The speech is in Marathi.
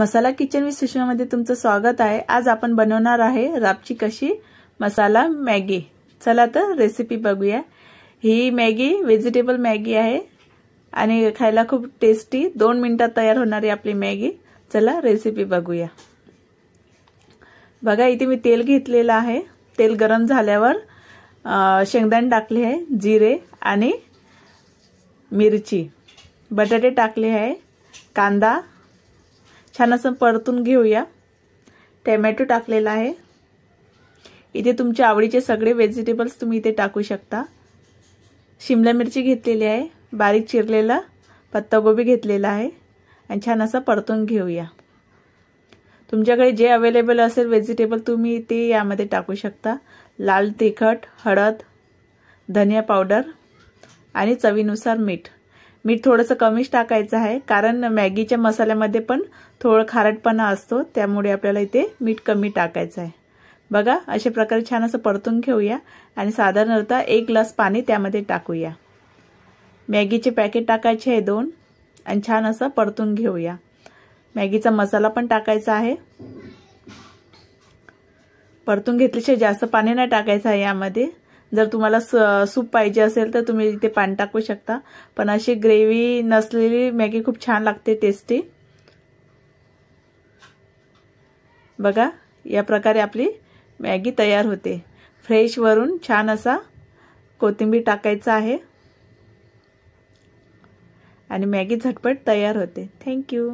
मसाला किचन विथ सुषमामध्ये तुमचं स्वागत आहे आज आपण बनवणार आहे रापची कशी मसाला मॅगी चला तर रेसिपी बघूया ही मॅगी व्हेजिटेबल मॅगी आहे आणि खायला खूप टेस्टी दोन मिनटात तयार होणारी आपली मॅगी चला रेसिपी बघूया बघा इथे मी तेल घेतलेलं आहे तेल गरम झाल्यावर शेंगदाणे टाकले आहे जिरे आणि मिरची बटाटे टाकले आहे कांदा छान असं परतून घेऊया टॅमॅटो टाकलेला आहे इथे तुमच्या आवडीचे सगळे व्हेजिटेबल्स तुम्ही इथे टाकू शकता शिमला मिरची घेतलेली आहे बारीक चिरलेला पत्तागोबी घेतलेला आहे आणि छान असं परतून घेऊया तुमच्याकडे जे अवेलेबल असेल व्हेजिटेबल तुम्ही ते यामध्ये टाकू शकता लाल तिखट हळद धनिया पावडर आणि चवीनुसार मीठ मीठ थोडंसं कमीच टाकायचं आहे कारण मॅगीच्या मसाल्यामध्ये पण थोडं खारटपणा असतो त्यामुळे आपल्याला इथे मीठ कमी टाकायचं आहे बघा अशा प्रकारे छान असं परतून घेऊया आणि साधारणतः एक ग्लास पाणी त्यामध्ये टाकूया मॅगीचे पॅकेट टाकायचे आहे दोन आणि छान असं परतून घेऊया मॅगीचा मसाला पण टाकायचा आहे परतून घेतल्याशिवाय जास्त पाणी नाही टाकायचं आहे यामध्ये जर तुम्हाला सूप पाहिजे असेल तर तुम्ही इथे पाणी टाकू शकता पण अशी ग्रेव्ही नसलेली मॅगी खूप छान लागते टेस्टी बघा या प्रकारे आपली मॅगी तयार होते फ्रेश वरून छान असा कोथिंबीर टाकायचा आहे आणि मॅगी झटपट तयार होते थँक्यू